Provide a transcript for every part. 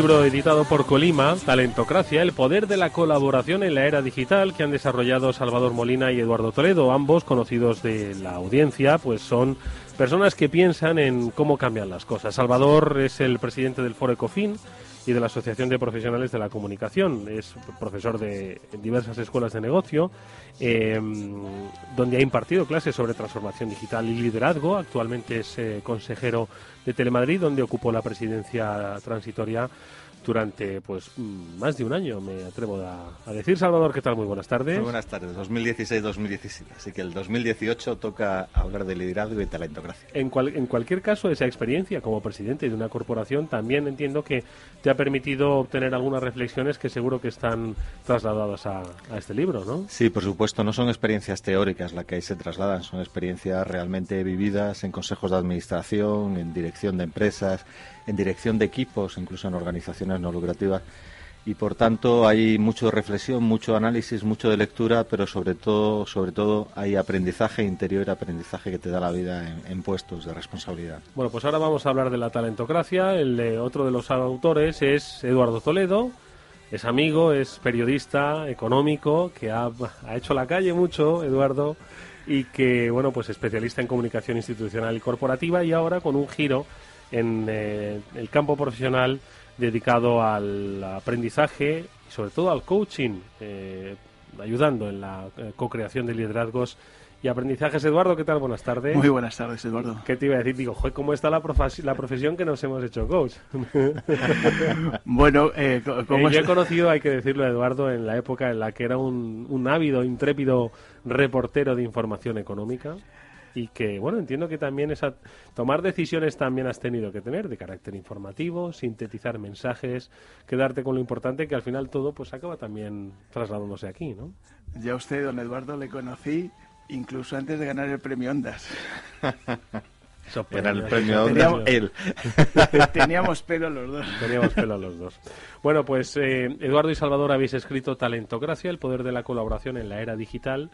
libro editado por Colima, Talentocracia, el poder de la colaboración en la era digital que han desarrollado Salvador Molina y Eduardo Toledo, ambos conocidos de la audiencia, pues son personas que piensan en cómo cambian las cosas. Salvador es el presidente del Foro Ecofin y de la Asociación de Profesionales de la Comunicación. Es profesor de diversas escuelas de negocio, em, donde ha impartido clases sobre transformación digital y liderazgo. Actualmente es eh, consejero de Telemadrid, donde ocupó la presidencia transitoria durante pues más de un año, me atrevo a, decir. Salvador, ¿qué tal? Muy buenas tardes. Muy buenas tardes, 2016-2017. Así que el 2018 toca hablar de liderazgo y talento. Gracias. En, en cualquier caso, esa experiencia como presidente de una corporación también entiendo que te ha permitido obtener algunas reflexiones que seguro que están trasladadas a, a este libro, ¿no? Sí, por supuesto. No son experiencias teóricas las que ahí se trasladan, son experiencias realmente vividas en consejos de administración, en dirección de empresas en dirección de equipos, incluso en organizaciones no lucrativas. Y por tanto hay mucho reflexión, mucho análisis, mucho de lectura, pero sobre todo, sobre todo hay aprendizaje interior, aprendizaje que te da la vida en, puestos de responsabilidad. Bueno, pues ahora vamos a hablar de la talentocracia. El otro de los autores es Eduardo Toledo, es amigo, es periodista económico, que ha, ha, hecho la calle mucho, Eduardo, y que, bueno, pues especialista en comunicación institucional y corporativa y ahora con un giro en eh, el campo profesional dedicado al aprendizaje y sobre todo al coaching, eh, ayudando en la eh, co-creación de liderazgos y aprendizajes. Eduardo, ¿qué tal? Buenas tardes. Muy buenas tardes, Eduardo. ¿Qué te iba a decir? Digo, ¿cómo está la, profesión que nos hemos hecho coach? bueno, eh, yo he conocido, hay que decirlo, Eduardo, en la época en la que era un, un ávido, intrépido reportero de información económica y que, bueno, entiendo que también esa tomar decisiones también has tenido que tener de carácter informativo, sintetizar mensajes, quedarte con lo importante que al final todo pues acaba también trasladándose aquí, ¿no? Ya usted, don Eduardo, le conocí incluso antes de ganar el premio Ondas. Era el premio Teníamos, él. Teníamos pelo los dos. Teníamos pelo los dos. Bueno, pues eh, Eduardo y Salvador habéis escrito Talentocracia, el poder de la colaboración en la era digital.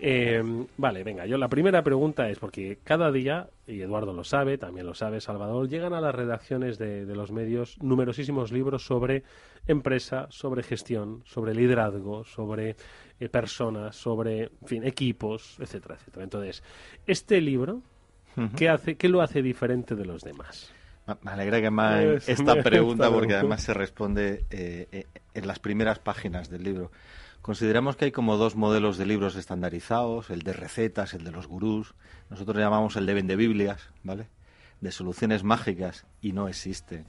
Eh, vale, venga, yo la primera pregunta es porque cada día, y Eduardo lo sabe, también lo sabe Salvador, llegan a las redacciones de, los medios numerosísimos libros sobre empresa, sobre gestión, sobre liderazgo, sobre eh, personas, sobre, fin, equipos, etcétera, etcétera. Entonces, este libro, ¿qué, hace, ¿qué lo hace diferente de los demás? Me alegra que me esta pregunta porque además se responde eh, en las primeras páginas del libro. Consideramos que hay como dos modelos de libros estandarizados, el de recetas, el de los gurús. Nosotros llamamos el de Biblias, ¿vale? De soluciones mágicas y no existen.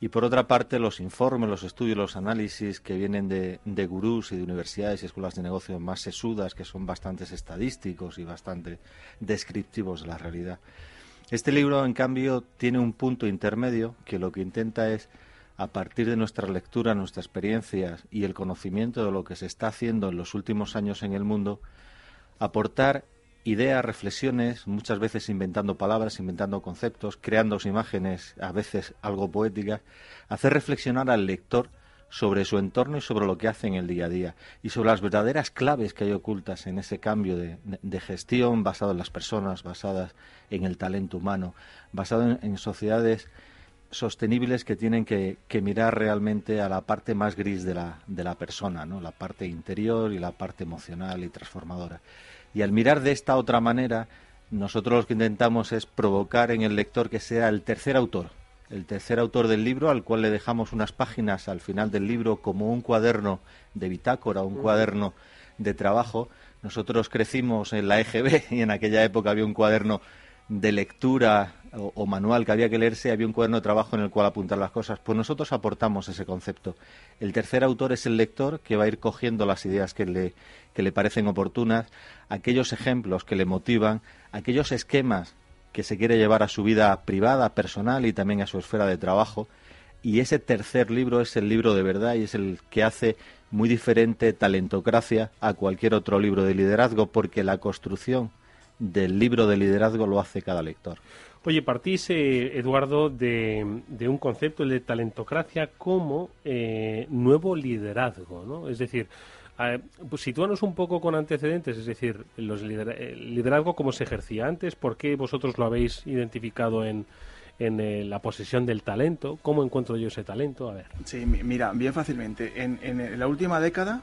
Y por otra parte, los informes, los estudios, los análisis que vienen de, de gurús y de universidades y escuelas de negocios más sesudas, que son bastante estadísticos y bastante descriptivos de la realidad. Este libro, en cambio, tiene un punto intermedio que lo que intenta es a partir de nuestra lectura, nuestra experiencia y el conocimiento de lo que se está haciendo en los últimos años en el mundo, aportar ideas, reflexiones, muchas veces inventando palabras, inventando conceptos, creando imágenes, a veces algo poéticas, hacer reflexionar al lector sobre su entorno y sobre lo que hace en el día a día y sobre las verdaderas claves que hay ocultas en ese cambio de, gestión basado en las personas, basadas en el talento humano, basado en sociedades sostenibles que tienen que, mirar realmente a la parte más gris de la, persona, ¿no? la parte interior y la parte emocional y transformadora. Y al mirar de esta otra manera, nosotros lo que intentamos es provocar en el lector que sea el tercer autor, el tercer autor del libro, al cual le dejamos unas páginas al final del libro como un cuaderno de bitácora, un cuaderno de trabajo. Nosotros crecimos en la EGB y en aquella época había un cuaderno de lectura o, manual que había que leerse, había un cuaderno de trabajo en el cual apuntar las cosas. Pues nosotros aportamos ese concepto. El tercer autor es el lector que va a ir cogiendo las ideas que le, que le parecen oportunas, aquellos ejemplos que le motivan, aquellos esquemas que se quiere llevar a su vida privada, personal y también a su esfera de trabajo. Y ese tercer libro es el libro de verdad y es el que hace muy diferente Talentocracia a cualquier otro libro de liderazgo, porque la construcción del libro de liderazgo lo hace cada lector. Oye, partís, eh, Eduardo, de, un concepto, el de talentocracia, como eh, nuevo liderazgo, ¿no? Es decir, pues, sitúanos un poco con antecedentes, es decir, los el eh, liderazgo, cómo se ejercía antes, por qué vosotros lo habéis identificado en, en la posesión del talento, cómo encuentro yo ese talento, a ver. Sí, mira, bien fácilmente. En, la última década,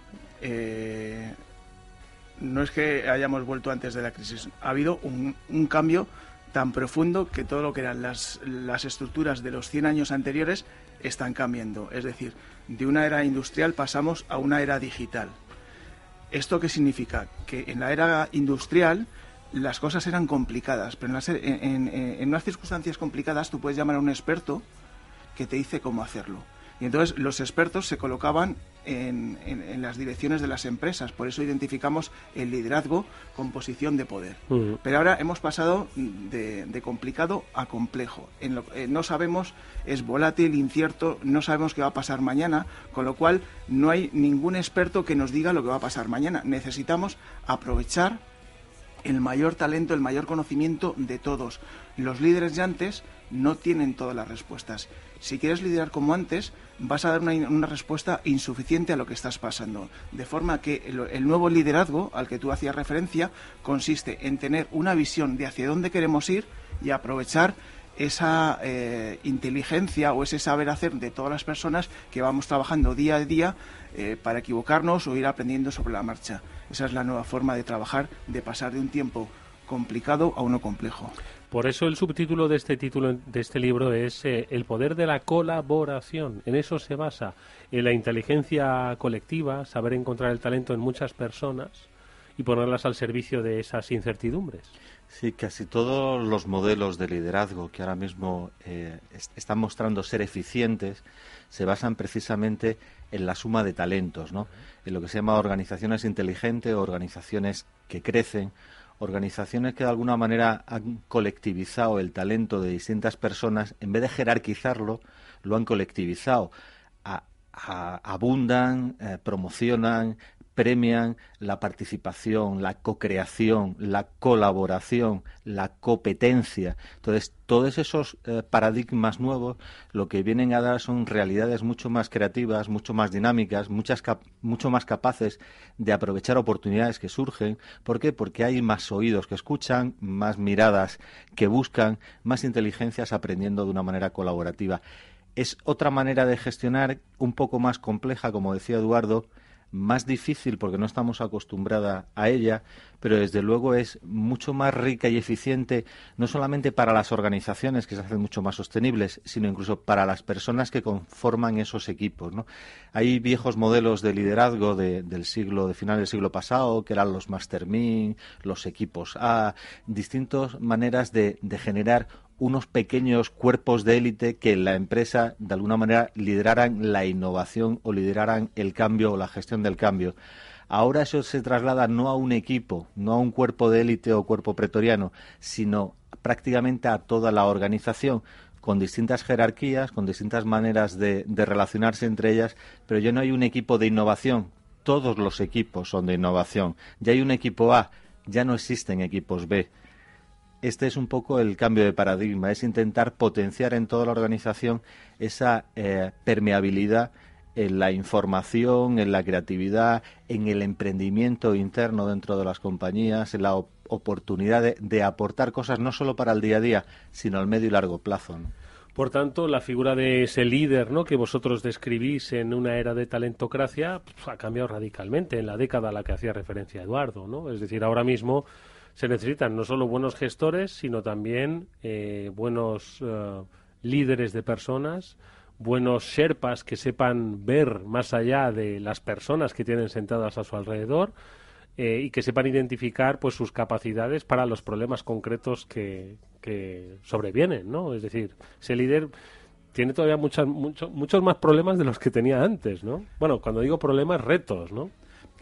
no es que hayamos vuelto antes de la crisis, ha habido un, cambio tan profundo que todo lo que eran las, las, estructuras de los 100 años anteriores están cambiando. Es decir, de una era industrial pasamos a una era digital. ¿Esto qué significa? Que en la era industrial las cosas eran complicadas, pero en, en unas circunstancias complicadas tú puedes llamar a un experto que te dice cómo hacerlo y entonces los expertos se colocaban en, las direcciones de las empresas. Por eso identificamos el liderazgo con posición de poder. Mm. Pero ahora hemos pasado de, complicado a complejo. En eh, no sabemos, es volátil, incierto, no sabemos qué va a pasar mañana, con lo cual no hay ningún experto que nos diga lo que va a pasar mañana. Necesitamos aprovechar el mayor talento, el mayor conocimiento de todos. Los líderes de antes no tienen todas las respuestas. Si quieres liderar como antes, vas a dar una, respuesta insuficiente a lo que estás pasando. De forma que el nuevo liderazgo al que tú hacías referencia consiste en tener una visión de hacia dónde queremos ir y aprovechar esa eh, inteligencia o ese saber hacer de todas las personas que vamos trabajando día a día eh, para equivocarnos o ir aprendiendo sobre la marcha. Esa es la nueva forma de trabajar, de pasar de un tiempo complicado a uno complejo. Por eso el subtítulo de este título de este libro es eh, El poder de la colaboración. En eso se basa en la inteligencia colectiva, saber encontrar el talento en muchas personas y ponerlas al servicio de esas incertidumbres. Sí, casi todos los modelos de liderazgo que ahora mismo eh, están mostrando ser eficientes se basan precisamente en la suma de talentos, ¿no? En lo que se llama organizaciones inteligentes, organizaciones que crecen, organizaciones que de alguna manera han colectivizado el talento de distintas personas, en vez de jerarquizarlo, lo han colectivizado. abundan, eh, promocionan, premian la participación, la co-creación, la colaboración, la competencia. Entonces, todos esos eh, paradigmas nuevos lo que vienen a dar son realidades mucho más creativas, mucho más dinámicas, muchas mucho más capaces de aprovechar oportunidades que surgen. ¿Por qué? Porque hay más oídos que escuchan, más miradas que buscan, más inteligencias aprendiendo de una manera colaborativa. Es otra manera de gestionar un poco más compleja, como decía Eduardo, más difícil porque no estamos acostumbrada a ella, pero desde luego es mucho más rica y eficiente, no solamente para las organizaciones que se hacen mucho más sostenibles, sino incluso para las personas que conforman esos equipos. ¿no? Hay viejos modelos de liderazgo de, del siglo, de final del siglo pasado, que eran los mastermind, los equipos A, distintas maneras de generar unos pequeños cuerpos de élite que en la empresa, de alguna manera, lideraran la innovación o lideraran el cambio o la gestión del cambio. Ahora eso se traslada no a un equipo, no a un cuerpo de élite o cuerpo pretoriano, sino prácticamente a toda la organización, con distintas jerarquías, con distintas maneras de, de relacionarse entre ellas, pero ya no hay un equipo de innovación, todos los equipos son de innovación. Ya hay un equipo A, ya no existen equipos B este es un poco el cambio de paradigma, es intentar potenciar en toda la organización esa eh, permeabilidad en la información, en la creatividad, en el emprendimiento interno dentro de las compañías, en la oportunidad de, aportar cosas no solo para el día a día, sino al medio y largo plazo. Por tanto, la figura de ese líder ¿no? que vosotros describís en una era de talentocracia pues, ha cambiado radicalmente en la década a la que hacía referencia Eduardo. ¿no? Es decir, ahora mismo se necesitan no solo buenos gestores, sino también eh, buenos eh, líderes de personas, buenos sherpas que sepan ver más allá de las personas que tienen sentadas a su alrededor eh, y que sepan identificar pues sus capacidades para los problemas concretos que, que sobrevienen, ¿no? Es decir, ese líder tiene todavía muchos más problemas de los que tenía antes, ¿no? Bueno, cuando digo problemas, retos, ¿no?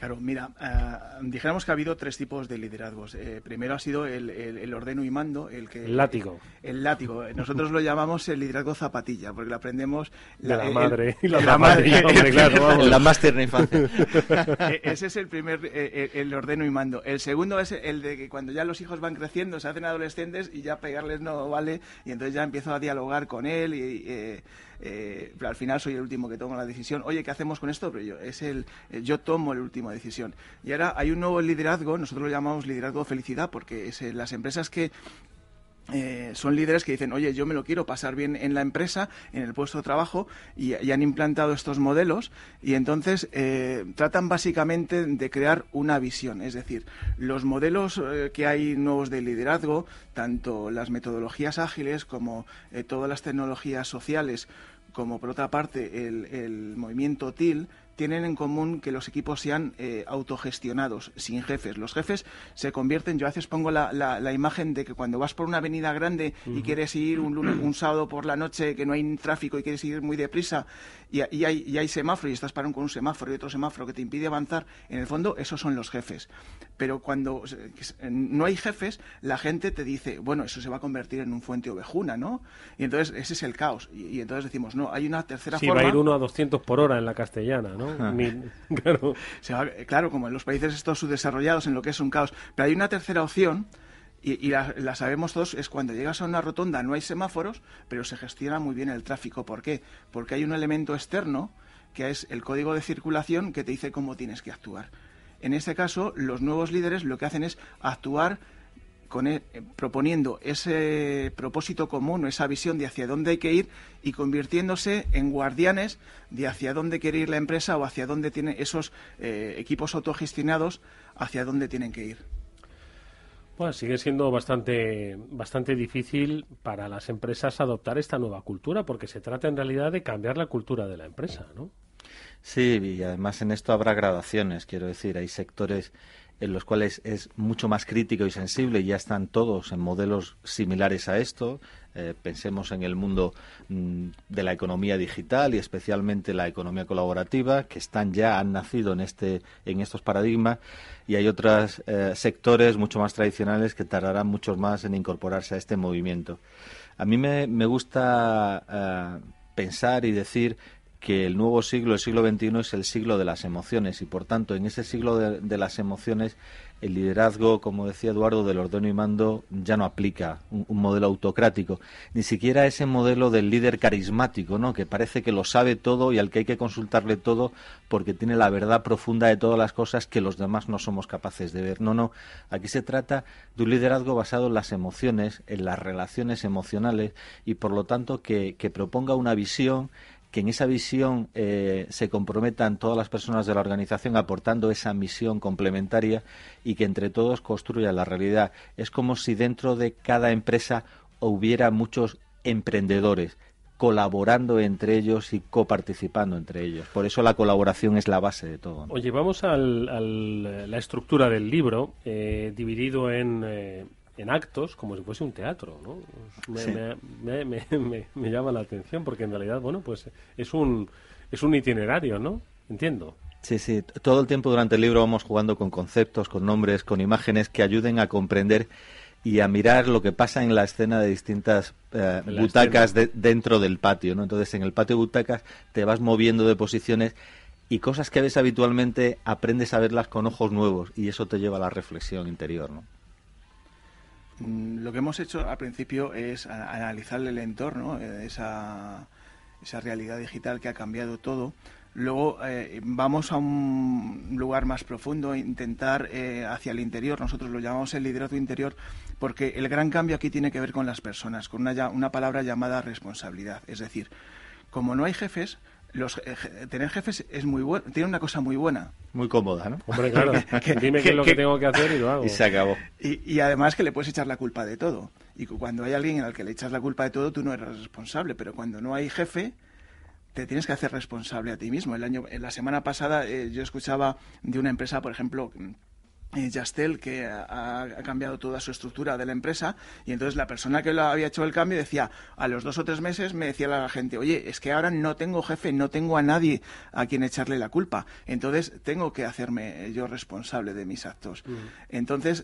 Claro, mira, ah, dijéramos que ha habido tres tipos de liderazgos. Eh, primero ha sido el, ordeno y mando, el que... El látigo. El, látigo. Nosotros lo llamamos el liderazgo zapatilla, porque lo aprendemos... La, la madre. La, madre, claro, La máster en infancia. E-, ese es el primer, e-, e-, el ordeno y mando. El segundo es el de que cuando ya los hijos van creciendo, se hacen adolescentes y ya pegarles no vale, y entonces ya empiezo a dialogar con él y... Eh, eh, al final soy el último que toma la decisión, oye, ¿qué hacemos con esto? Pero yo, es el, eh, yo tomo la última decisión. Y ahora hay un nuevo liderazgo, nosotros lo llamamos liderazgo de felicidad, porque es, eh, las empresas que son líderes que dicen, oye, yo me lo quiero pasar bien en la empresa, en el puesto de trabajo, y, han implantado estos modelos, y entonces tratan básicamente de crear una visión. Es decir, los modelos que hay nuevos de liderazgo, tanto las metodologías ágiles como todas las tecnologías sociales, como por otra parte el, el movimiento TIL tienen en común que los equipos sean eh, autogestionados, sin jefes. Los jefes se convierten, yo a veces pongo la, la, imagen de que cuando vas por una avenida grande y quieres ir un, lunes, un sábado por la noche que no hay tráfico y quieres ir muy deprisa y, hay, hay semáforo y estás parado con un semáforo y otro semáforo que te impide avanzar, en el fondo esos son los jefes. Pero cuando eh, no hay jefes, la gente te dice, bueno, eso se va a convertir en un fuente ovejuna, ¿no? Y entonces ese es el caos. Y, entonces decimos, no, hay una tercera forma. Sí, va a ir uno a 200 por hora en la castellana, ¿no? Ah. claro. como en los países estos subdesarrollados, en lo que es un caos. Pero hay una tercera opción, y, la, la, sabemos todos, es cuando llegas a una rotonda no hay semáforos, pero se gestiona muy bien el tráfico. ¿Por qué? Porque hay un elemento externo, que es el código de circulación, que te dice cómo tienes que actuar. En este caso, los nuevos líderes lo que hacen es actuar e, eh, proponiendo ese propósito común, esa visión de hacia dónde hay que ir y convirtiéndose en guardianes de hacia dónde quiere ir la empresa o hacia dónde tienen esos eh, equipos autogestionados, hacia dónde tienen que ir. Bueno, sigue siendo bastante, bastante difícil para las empresas adoptar esta nueva cultura, porque se trata en realidad de cambiar la cultura de la empresa, ¿no? Sí, y además en esto habrá gradaciones, quiero decir, hay sectores en los cuales es mucho más crítico y sensible y ya están todos en modelos similares a esto. Eh, pensemos en el mundo mm, de la economía digital y especialmente la economía colaborativa, que están ya, han nacido en, este, en estos paradigmas, y hay otros eh, sectores mucho más tradicionales que tardarán mucho más en incorporarse a este movimiento. A mí me, gusta eh, pensar y decir que el nuevo siglo, el siglo XXI, es el siglo de las emociones y, por tanto, en ese siglo de, las emociones, el liderazgo, como decía Eduardo, del ordeno y mando ya no aplica un, un, modelo autocrático, ni siquiera ese modelo del líder carismático, ¿no? que parece que lo sabe todo y al que hay que consultarle todo porque tiene la verdad profunda de todas las cosas que los demás no somos capaces de ver. No, no, aquí se trata de un liderazgo basado en las emociones, en las relaciones emocionales y, por lo tanto, que, que proponga una visión que en esa visión eh, se comprometan todas las personas de la organización aportando esa misión complementaria y que entre todos construya la realidad. Es como si dentro de cada empresa hubiera muchos emprendedores colaborando entre ellos y coparticipando entre ellos. Por eso la colaboración es la base de todo. Oye, vamos a la estructura del libro, eh, dividido en eh, en actos como si fuese un teatro, ¿no? Me, me, me, me, llama la atención porque en realidad, bueno, pues es un, es un itinerario, ¿no? Entiendo. Sí, sí, todo el tiempo durante el libro vamos jugando con conceptos, con nombres, con imágenes que ayuden a comprender y a mirar lo que pasa en la escena de distintas eh, butacas dentro del patio, ¿no? Entonces, en el patio de butacas te vas moviendo de posiciones y cosas que ves habitualmente aprendes a verlas con ojos nuevos y eso te lleva a la reflexión interior, ¿no? Mm, lo que hemos hecho al principio es analizar el entorno, eh, esa, esa realidad digital que ha cambiado todo. Luego eh, vamos a un lugar más profundo, intentar eh, hacia el interior, nosotros lo llamamos el liderazgo interior, porque el gran cambio aquí tiene que ver con las personas, con una, una palabra llamada responsabilidad. Es decir, como no hay jefes, los, eh, tener jefes es muy bueno, tiene una cosa muy buena. Muy cómoda, ¿no? Hombre, claro. Dime qué es lo que, tengo que hacer y lo hago. Y se acabó. Y, además que le puedes echar la culpa de todo. Y cuando hay alguien en el que le echas la culpa de todo, tú no eres responsable. Pero cuando no hay jefe, te tienes que hacer responsable a ti mismo. El año, la semana pasada eh, yo escuchaba de una empresa, por ejemplo, eh, Yastel, que ha, cambiado toda su estructura de la empresa, y entonces la persona que lo había hecho el cambio decía, a los dos o tres meses me decía la gente, oye, es que ahora no tengo jefe, no tengo a nadie a quien echarle la culpa, entonces tengo que hacerme yo responsable de mis actos. Mm. Entonces,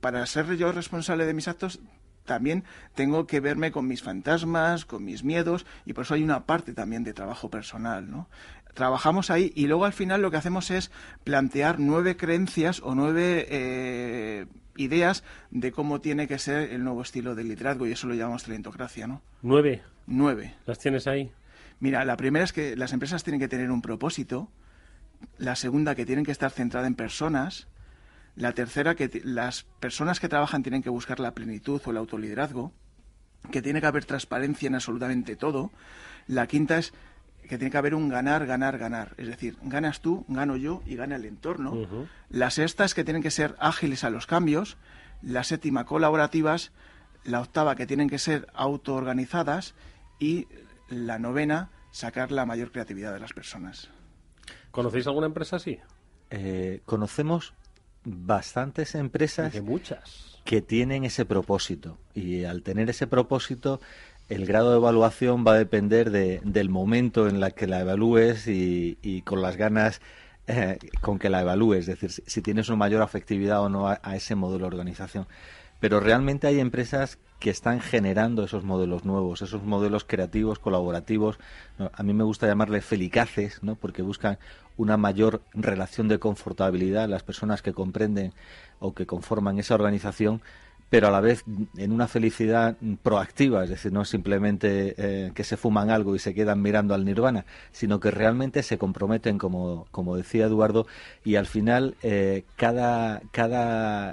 para ser yo responsable de mis actos, también tengo que verme con mis fantasmas, con mis miedos, y por eso hay una parte también de trabajo personal, ¿no? Trabajamos ahí y luego al final lo que hacemos es plantear nueve creencias o nueve eh, ideas de cómo tiene que ser el nuevo estilo de liderazgo y eso lo llamamos talentocracia, ¿no? Nueve. Nueve. ¿Las tienes ahí? Mira, la primera es que las empresas tienen que tener un propósito, la segunda que tienen que estar centradas en personas, la tercera, que las personas que trabajan tienen que buscar la plenitud o el autoliderazgo, que tiene que haber transparencia en absolutamente todo. La quinta es que tiene que haber un ganar, ganar, ganar. Es decir, ganas tú, gano yo y gana el entorno. La sexta es que tienen que ser ágiles a los cambios. La séptima, colaborativas. La octava, que tienen que ser autoorganizadas. Y la novena, sacar la mayor creatividad de las personas. ¿Conocéis alguna empresa así? Eh, conocemos bastantes empresas muchas. que tienen ese propósito. Y al tener ese propósito, el grado de evaluación va a depender de, del momento en la que la evalúes y, con las ganas eh, con que la evalúes, es decir, si, tienes una mayor afectividad o no a ese modelo de organización. Pero realmente hay empresas que están generando esos modelos nuevos, esos modelos creativos, colaborativos. A mí me gusta llamarle felicaces, ¿no? porque buscan una mayor relación de confortabilidad. Las personas que comprenden o que conforman esa organización pero a la vez en una felicidad proactiva, es decir, no simplemente eh, que se fuman algo y se quedan mirando al nirvana, sino que realmente se comprometen, como, decía Eduardo, y al final eh, cada,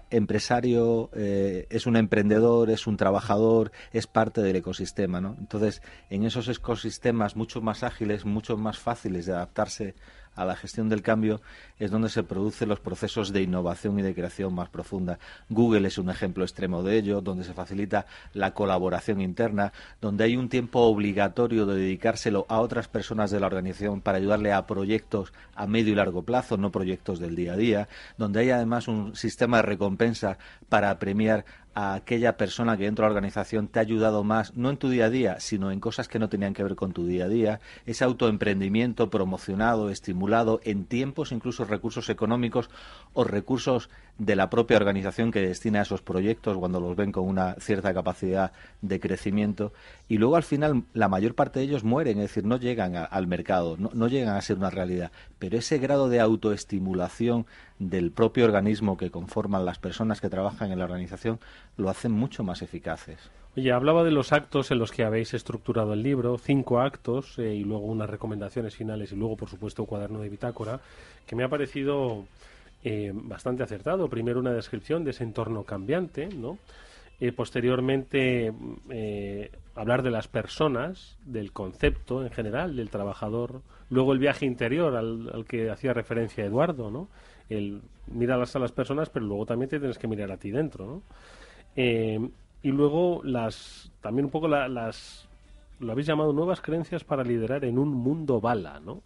empresario eh, es un emprendedor, es un trabajador, es parte del ecosistema. ¿no? Entonces, en esos ecosistemas mucho más ágiles, mucho más fáciles de adaptarse a la gestión del cambio, es donde se producen los procesos de innovación y de creación más profunda. Google es un ejemplo extremo de ello, donde se facilita la colaboración interna, donde hay un tiempo obligatorio de dedicárselo a otras personas de la organización para ayudarle a proyectos a medio y largo plazo, no proyectos del día a día, donde hay además un sistema de recompensa para premiar a aquella persona que dentro de la organización te ha ayudado más, no en tu día a día, sino en cosas que no tenían que ver con tu día a día, ese autoemprendimiento promocionado, estimulado, en tiempos incluso recursos económicos o recursos de la propia organización que destina a esos proyectos cuando los ven con una cierta capacidad de crecimiento y luego al final la mayor parte de ellos mueren, es decir, no llegan al mercado, no, llegan a ser una realidad, pero ese grado de autoestimulación del propio organismo que conforman las personas que trabajan en la organización lo hacen mucho más eficaces. Oye, hablaba de los actos en los que habéis estructurado el libro, cinco actos eh, y luego unas recomendaciones finales y luego, por supuesto, un cuaderno de bitácora, que me ha parecido eh, bastante acertado. Primero una descripción de ese entorno cambiante, ¿no? Eh, posteriormente eh, hablar de las personas, del concepto en general, del trabajador. Luego el viaje interior al, que hacía referencia Eduardo, ¿no? El mirar a las personas, pero luego también te tienes que mirar a ti dentro, y luego las también un poco las lo habéis llamado nuevas creencias para liderar en un mundo bala, ¿no?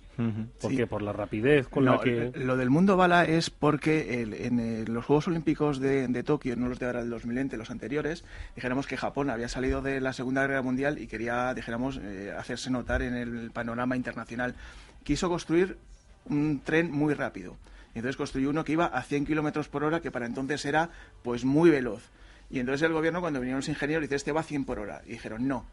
Porque por la rapidez con la que... Lo del mundo bala es porque en eh, los Juegos Olímpicos de, Tokio, no los de ahora del 2020, los anteriores, dijéramos que Japón había salido de la Segunda Guerra Mundial y quería, dijéramos, eh, hacerse notar en el panorama internacional. Quiso construir un tren muy rápido. Entonces construyó uno que iba a 100 kilómetros por hora, que para entonces era pues muy veloz. Y entonces el gobierno, cuando vinieron los ingenieros, dice, este va a 100 por hora. Y dijeron, no,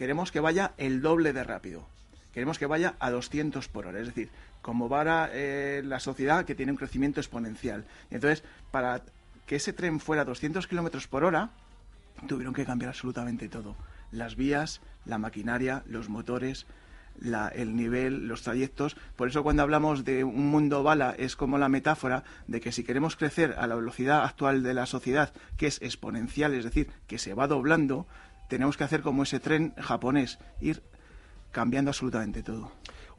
queremos que vaya el doble de rápido. Queremos que vaya a 200 por hora, es decir, como vara eh, la sociedad que tiene un crecimiento exponencial. Entonces, para que ese tren fuera a 200 kilómetros por hora, tuvieron que cambiar absolutamente todo: las vías, la maquinaria, los motores, el nivel, los trayectos. Por eso cuando hablamos de un mundo bala es como la metáfora de que si queremos crecer a la velocidad actual de la sociedad, que es exponencial, es decir, que se va doblando, tenemos que hacer como ese tren japonés, ir cambiando absolutamente todo.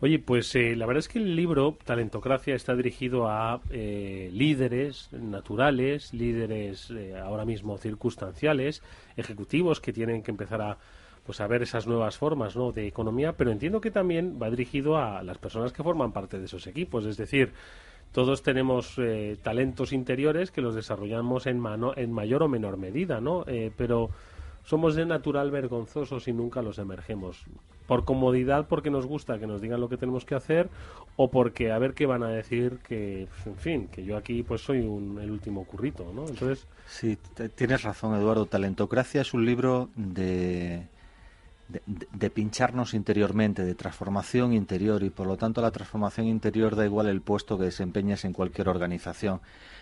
Oye, pues eh, la verdad es que el libro Talentocracia está dirigido a eh, líderes naturales, líderes eh, ahora mismo circunstanciales, ejecutivos que tienen que empezar a pues a ver esas nuevas formas ¿no? de economía, pero entiendo que también va dirigido a las personas que forman parte de esos equipos, es decir, todos tenemos talentos interiores que los desarrollamos en, mano, en mayor o menor medida, ¿no? pero somos de natural vergonzosos y nunca los emergemos. Por comodidad, porque nos gusta que nos digan lo que tenemos que hacer, o porque a ver qué van a decir que, pues, en fin, que yo aquí pues soy un, el último currito, ¿no? Entonces... Sí, tienes razón, Eduardo. Talentocracia es un libro de de, pincharnos interiormente, de transformación interior, y por lo tanto la transformación interior da igual el puesto que desempeñes en cualquier organización,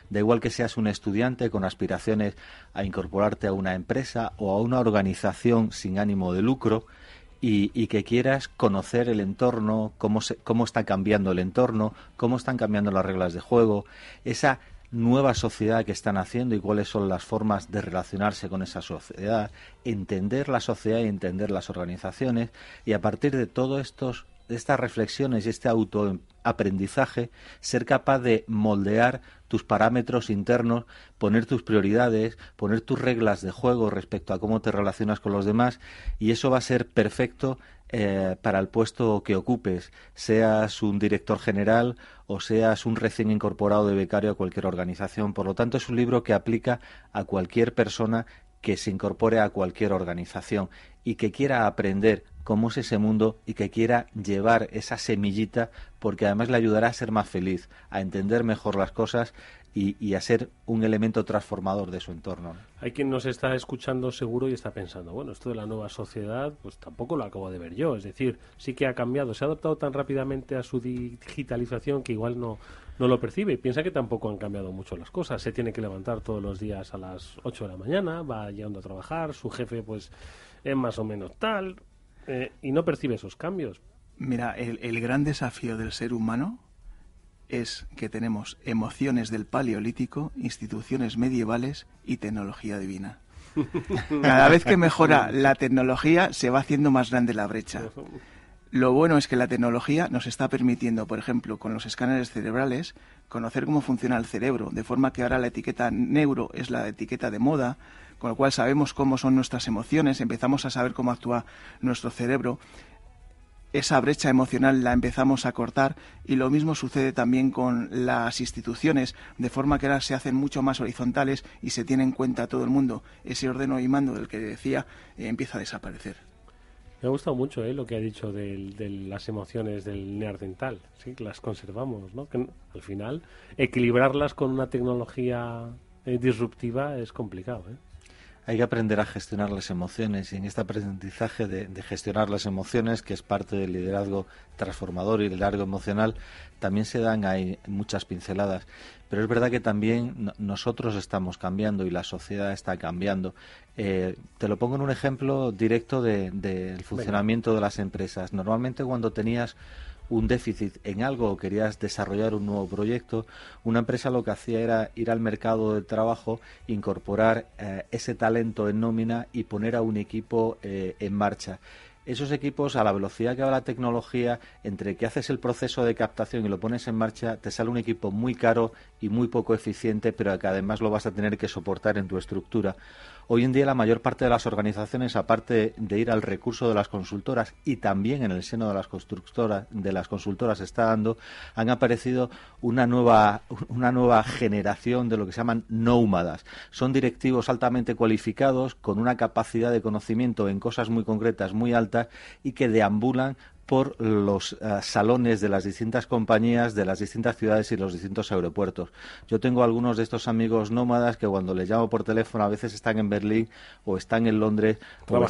da igual que seas un estudiante con aspiraciones a incorporarte a una empresa o a una organización sin ánimo de lucro, y, y, que quieras conocer el entorno, cómo, se, cómo está cambiando el entorno, cómo están cambiando las reglas de juego, esa nueva sociedad que están haciendo y cuáles son las formas de relacionarse con esa sociedad, entender la sociedad y entender las organizaciones y a partir de todo estos estas reflexiones y este auto aprendizaje, ser capaz de moldear tus parámetros internos, poner tus prioridades, poner tus reglas de juego respecto a cómo te relacionas con los demás y eso va a ser perfecto eh, para el puesto que ocupes, seas un director general o seas un recién incorporado de becario a cualquier organización. Por lo tanto, es un libro que aplica a cualquier persona que se incorpore a cualquier organización y que quiera aprender cómo es ese mundo y que quiera llevar esa semillita porque además le ayudará a ser más feliz, a entender mejor las cosas y, a ser un elemento transformador de su entorno. Hay quien nos está escuchando seguro y está pensando, bueno, esto de la nueva sociedad, pues tampoco lo acabo de ver yo. Es decir, sí que ha cambiado, se ha adaptado tan rápidamente a su digitalización que igual no, no lo percibe y piensa que tampoco han cambiado mucho las cosas. Se tiene que levantar todos los días a las 8 de la mañana, va llegando a trabajar, su jefe pues es más o menos tal, eh, y no percibe esos cambios. Mira, el gran desafío del ser humano es que tenemos emociones del paleolítico, instituciones medievales y tecnología divina. Cada vez que mejora la tecnología se va haciendo más grande la brecha. Lo bueno es que la tecnología nos está permitiendo, por ejemplo, con los escáneres cerebrales, conocer cómo funciona el cerebro, de forma que ahora la etiqueta neuro es la etiqueta de moda, con lo cual sabemos cómo son nuestras emociones, empezamos a saber cómo actúa nuestro cerebro. Esa brecha emocional la empezamos a cortar y lo mismo sucede también con las instituciones, de forma que ahora se hacen mucho más horizontales y se tiene en cuenta todo el mundo. Ese ordeno y mando del que decía eh, empieza a desaparecer. Me ha gustado mucho eh, lo que ha dicho de, las emociones del neardental. sí, las conservamos, ¿no? Que al final equilibrarlas con una tecnología eh, disruptiva es complicado, ¿eh? Hay que aprender a gestionar las emociones y en este aprendizaje de, gestionar las emociones, que es parte del liderazgo transformador y del largo emocional, también se dan ahí muchas pinceladas. Pero es verdad que también nosotros estamos cambiando y la sociedad está cambiando. Eh, te lo pongo en un ejemplo directo del funcionamiento de las empresas. Normalmente cuando tenías un déficit en algo o querías desarrollar un nuevo proyecto, una empresa lo que hacía era ir al mercado de trabajo, incorporar eh, ese talento en nómina y poner a un equipo eh, en marcha esos equipos a la velocidad que va la tecnología, entre que haces el proceso de captación y lo pones en marcha, te sale un equipo muy caro y muy poco eficiente, pero que además lo vas a tener que soportar en tu estructura. Hoy en día la mayor parte de las organizaciones, aparte de ir al recurso de las consultoras y también en el seno de las constructoras, de las consultoras está dando, han aparecido una nueva, una nueva generación de lo que se llaman nómadas. Son directivos altamente cualificados, con una capacidad de conocimiento en cosas muy concretas, muy altas, y que deambulan por los eh, salones de las distintas compañías, de las distintas ciudades y los distintos aeropuertos. Yo tengo algunos de estos amigos nómadas que cuando les llamo por teléfono a veces están en Berlín o están en Londres o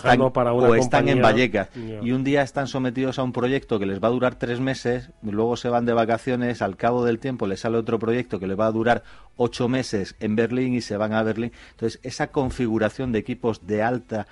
están, en Vallecas y un día están sometidos a un proyecto que les va a durar tres meses, y luego se van de vacaciones, al cabo del tiempo les sale otro proyecto que les va a durar ocho meses en Berlín y se van a Berlín. Entonces, esa configuración de equipos de alta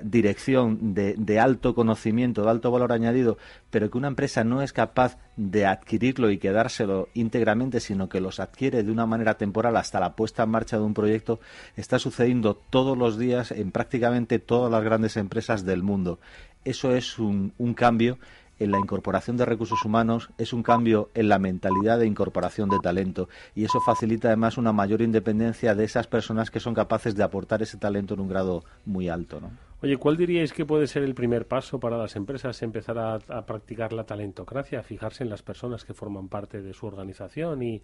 dirección de, alto conocimiento, de alto valor añadido, pero que una empresa no es capaz de adquirirlo y quedárselo íntegramente, sino que los adquiere de una manera temporal hasta la puesta en marcha de un proyecto, está sucediendo todos los días en prácticamente todas las grandes empresas del mundo. Eso es un, un cambio en la incorporación de recursos humanos, es un cambio en la mentalidad de incorporación de talento y eso facilita además una mayor independencia de esas personas que son capaces de aportar ese talento en un grado muy alto. ¿no? Oye, ¿cuál diríais que puede ser el primer paso para las empresas empezar a, practicar la talentocracia, a fijarse en las personas que forman parte de su organización y,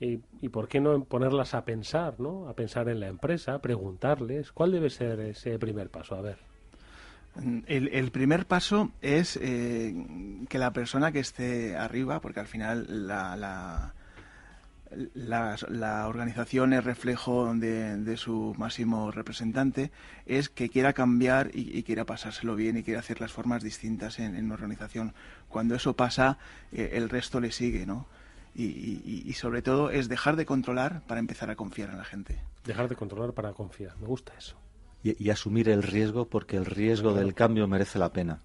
y, por qué no ponerlas a pensar, ¿no? A pensar en la empresa, preguntarles cuál debe ser ese primer paso. A ver. El, primer paso es eh, que la persona que esté arriba, porque al final la la, organización es reflejo de, su máximo representante, es que quiera cambiar y, quiera pasárselo bien y quiera hacer las formas distintas en, una organización. Cuando eso pasa, eh, el resto le sigue, ¿no? Y, sobre todo es dejar de controlar para empezar a confiar en la gente. Dejar de controlar para confiar, me gusta eso. Y, asumir el riesgo porque el riesgo del cambio merece la pena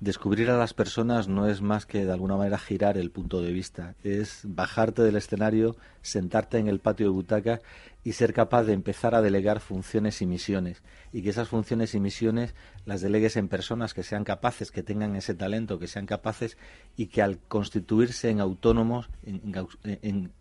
descubrir a las personas no es más que de alguna manera girar el punto de vista, es bajarte del escenario, sentarte en el patio de butaca... y ser capaz de empezar a delegar funciones y misiones y que esas funciones y misiones las delegues en personas que sean capaces, que tengan ese talento, que sean capaces y que al constituirse en autónomos, en,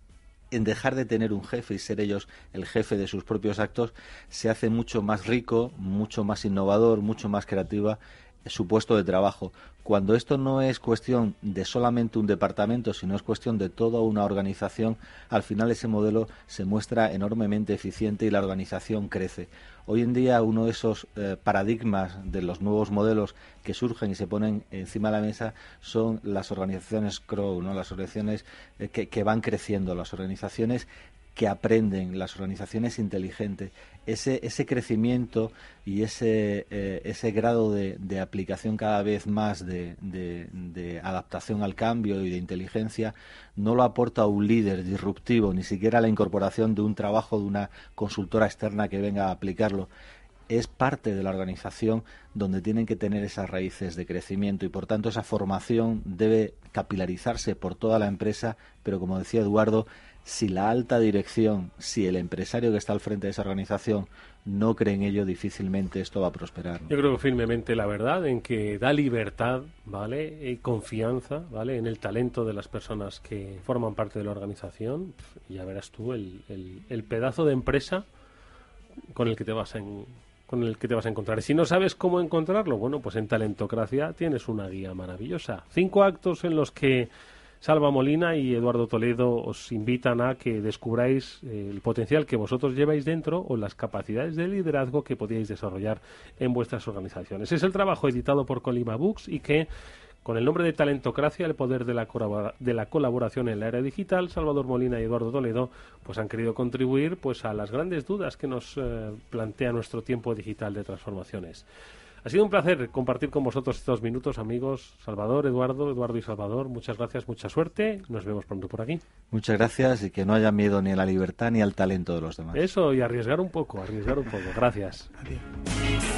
en dejar de tener un jefe y ser ellos el jefe de sus propios actos, se hace mucho más rico, mucho más innovador, mucho más creativa su puesto de trabajo. Cuando esto no es cuestión de solamente un departamento, sino es cuestión de toda una organización, al final ese modelo se muestra enormemente eficiente y la organización crece. Hoy en día uno de esos eh, paradigmas de los nuevos modelos que surgen y se ponen encima de la mesa son las organizaciones CROW, ¿no? las organizaciones eh, que, que van creciendo, las organizaciones que aprenden las organizaciones inteligentes, ese, ese crecimiento y ese, eh, ese grado de, de, aplicación cada vez más de, de, adaptación al cambio y de inteligencia, no lo aporta un líder disruptivo, ni siquiera la incorporación de un trabajo de una consultora externa que venga a aplicarlo. Es parte de la organización donde tienen que tener esas raíces de crecimiento y por tanto esa formación debe capilarizarse por toda la empresa, pero como decía Eduardo, si la alta dirección, si el empresario que está al frente de esa organización no cree en ello, difícilmente esto va a prosperar. Yo creo firmemente la verdad en que da libertad, ¿vale? Y eh, confianza, ¿vale? En el talento de las personas que forman parte de la organización. Y ya verás tú el, pedazo de empresa con el que te vas a con el que te vas a encontrar. si no sabes cómo encontrarlo, bueno, pues en Talentocracia tienes una guía maravillosa. Cinco actos en los que Salva Molina y Eduardo Toledo os invitan a que descubráis eh, el potencial que vosotros lleváis dentro o las capacidades de liderazgo que podíais desarrollar en vuestras organizaciones. Es el trabajo editado por Colima Books y que con el nombre de Talentocracia, el poder de la, colaboración en la era digital, Salvador Molina y Eduardo Toledo pues han querido contribuir pues a las grandes dudas que nos eh, plantea nuestro tiempo digital de transformaciones. Ha sido un placer compartir con vosotros estos minutos, amigos. Salvador, Eduardo, Eduardo y Salvador, muchas gracias, mucha suerte. Nos vemos pronto por aquí. Muchas gracias y que no haya miedo ni a la libertad ni al talento de los demás. Eso, y arriesgar un poco, arriesgar un poco. Gracias. Adiós.